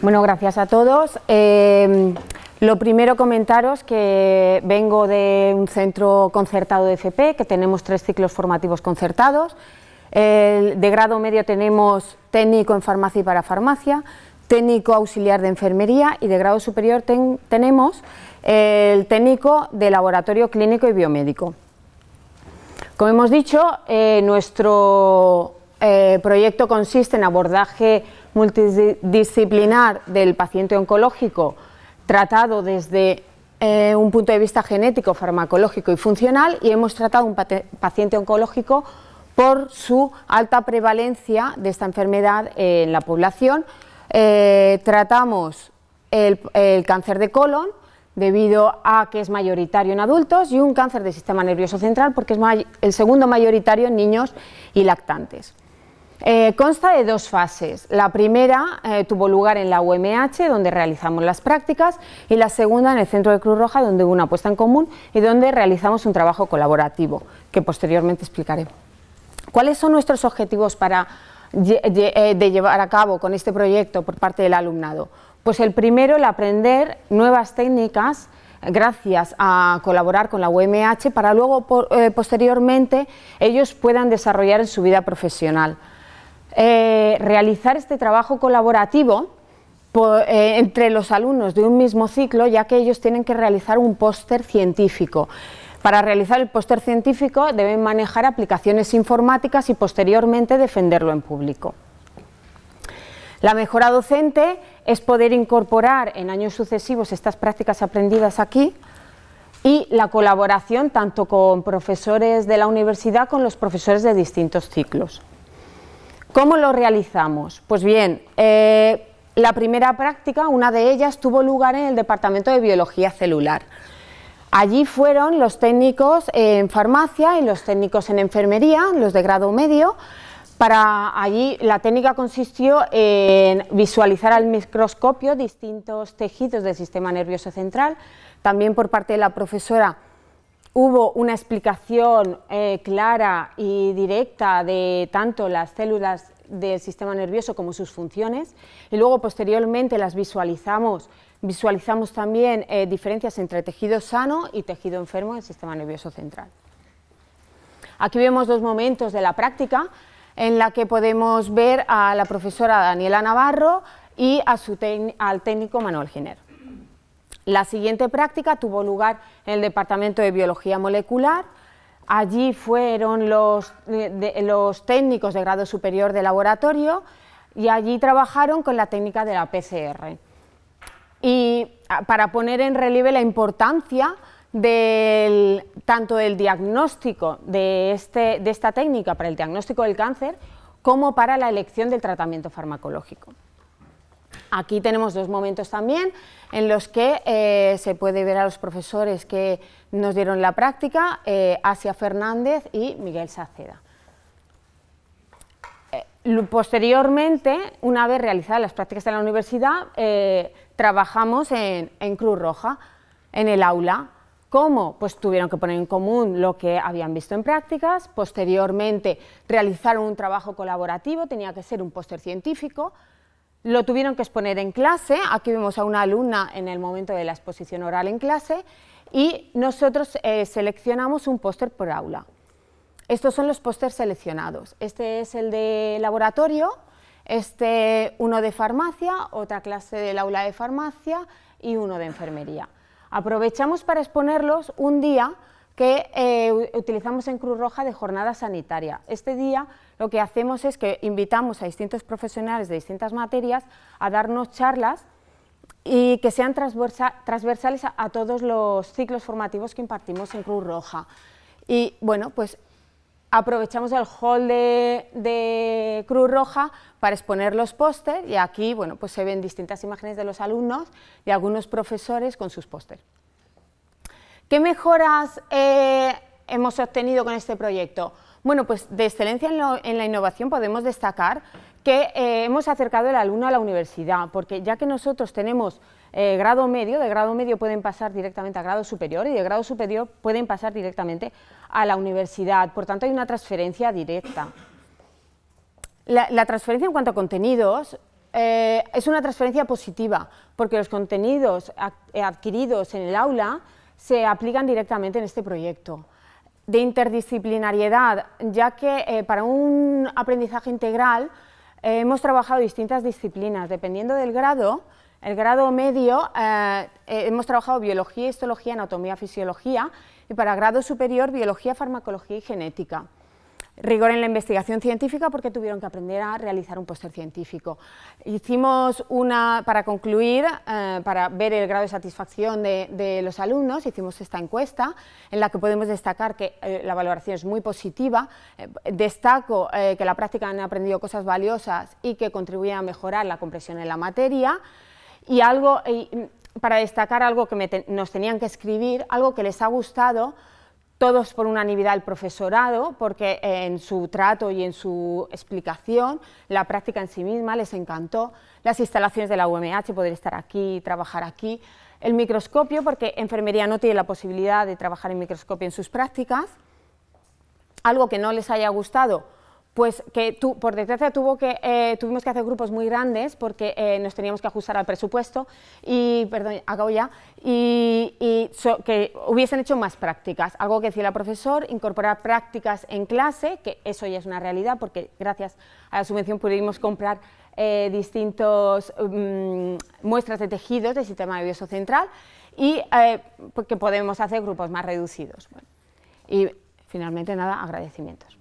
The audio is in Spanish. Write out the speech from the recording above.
Bueno, gracias a todos. Eh, lo primero comentaros que vengo de un centro concertado de FP, que tenemos tres ciclos formativos concertados. de grado medio tenemos técnico en farmacia y para farmacia, técnico auxiliar de enfermería y de grado superior tenemos el técnico de laboratorio clínico y biomédico. Como hemos dicho, eh, nuestro eh, proyecto consiste en abordaje multidisciplinar del paciente oncológico tratado desde eh, un punto de vista genético, farmacológico y funcional y hemos tratado un paciente oncológico por su alta prevalencia de esta enfermedad en la población. Eh, tratamos el, el cáncer de colon debido a que es mayoritario en adultos y un cáncer del sistema nervioso central porque es el segundo mayoritario en niños y lactantes. Eh, consta de dos fases. La primera eh, tuvo lugar en la UMH, donde realizamos las prácticas, y la segunda en el Centro de Cruz Roja, donde hubo una apuesta en común y donde realizamos un trabajo colaborativo, que posteriormente explicaré. ¿Cuáles son nuestros objetivos para, eh, de llevar a cabo con este proyecto por parte del alumnado? Pues el primero, el aprender nuevas técnicas gracias a colaborar con la UMH para luego, posteriormente, ellos puedan desarrollar en su vida profesional. Eh, realizar este trabajo colaborativo eh, entre los alumnos de un mismo ciclo, ya que ellos tienen que realizar un póster científico. Para realizar el póster científico deben manejar aplicaciones informáticas y posteriormente defenderlo en público. La mejora docente es poder incorporar en años sucesivos estas prácticas aprendidas aquí y la colaboración tanto con profesores de la universidad con los profesores de distintos ciclos. ¿Cómo lo realizamos? Pues bien, eh, la primera práctica, una de ellas, tuvo lugar en el Departamento de Biología Celular. Allí fueron los técnicos en farmacia y los técnicos en enfermería, los de grado medio. Para allí la técnica consistió en visualizar al microscopio distintos tejidos del sistema nervioso central, también por parte de la profesora hubo una explicación eh, clara y directa de tanto las células del sistema nervioso como sus funciones y luego posteriormente las visualizamos. Visualizamos también eh, diferencias entre tejido sano y tejido enfermo del sistema nervioso central. Aquí vemos dos momentos de la práctica en la que podemos ver a la profesora Daniela Navarro y al técnico Manuel Giner. La siguiente práctica tuvo lugar en el Departamento de Biología Molecular. Allí fueron eh, los, técnicos de grado superior de laboratorio y allí trabajaron con la técnica de la PCR. Y ah, para poner en relieve la importancia tanto del diagnóstico este, de esta técnica para el diagnóstico del cáncer como para la elección del tratamiento farmacológico. Aquí tenemos dos momentos también en los que eh, se puede ver a los profesores que nos dieron la práctica, eh, Asia Fernández y Miguel Saceda. Eh, posteriormente, una vez realizadas las prácticas de la universidad, trabajamos en, Cruz Roja, en el aula. ¿Cómo? Pues tuvieron que poner en común lo que habían visto en prácticas, posteriormente realizaron un trabajo colaborativo, tenía que ser un póster científico, lo tuvieron que exponer en clase, aquí vemos a una alumna en el momento de la exposición oral en clase y nosotros eh, seleccionamos un póster por aula. Estos son los pósters seleccionados. Este es el de laboratorio, este uno de farmacia, otra clase del aula de farmacia y uno de enfermería. Aprovechamos para exponerlos un día que eh, utilizamos en Cruz Roja de jornada sanitaria. Este día lo que hacemos es que invitamos a distintos profesionales de distintas materias a darnos charlas y que sean transversales a, todos los ciclos formativos que impartimos en Cruz Roja. Y bueno, pues aprovechamos el hall de, Cruz Roja para exponer los pósteres y aquí bueno, pues se ven distintas imágenes de los alumnos y algunos profesores con sus pósteres. ¿Qué mejoras eh, hemos obtenido con este proyecto? Bueno, pues de excelencia en, la innovación podemos destacar que eh, hemos acercado el alumno a la universidad, porque ya que nosotros tenemos eh, grado medio, de grado medio pueden pasar directamente a grado superior y de grado superior pueden pasar directamente a la universidad, por tanto hay una transferencia directa. La, transferencia en cuanto a contenidos es una transferencia positiva, porque los contenidos adquiridos en el aula se aplican directamente en este proyecto de interdisciplinariedad, ya que eh, para un aprendizaje integral eh, hemos trabajado distintas disciplinas. Dependiendo del grado, el grado medio eh, hemos trabajado biología, histología, anatomía, fisiología y para grado superior biología, farmacología y genética rigor en la investigación científica porque tuvieron que aprender a realizar un póster científico. Hicimos una, para concluir, eh, para ver el grado de satisfacción de, los alumnos, hicimos esta encuesta en la que podemos destacar que eh, la valoración es muy positiva, eh, destaco que la práctica han aprendido cosas valiosas y que contribuyen a mejorar la comprensión en la materia y algo... Mm, para destacar algo que nos tenían que escribir, algo que les ha gustado, todos por unanimidad el profesorado, porque eh, en su trato y en su explicación, la práctica en sí misma les encantó, las instalaciones de la UMH, poder estar aquí, trabajar aquí, el microscopio, porque enfermería no tiene la posibilidad de trabajar en microscopio en sus prácticas, algo que no les haya gustado, pues que tú, por desgracia eh, tuvimos que hacer grupos muy grandes porque eh, nos teníamos que ajustar al presupuesto y, perdón, acabo ya, y, que hubiesen hecho más prácticas, algo que decía la profesor, incorporar prácticas en clase, que eso ya es una realidad porque gracias a la subvención pudimos comprar eh, distintas mm, muestras de tejidos del sistema nervioso central y que podemos hacer grupos más reducidos. y finalmente nada, agradecimientos.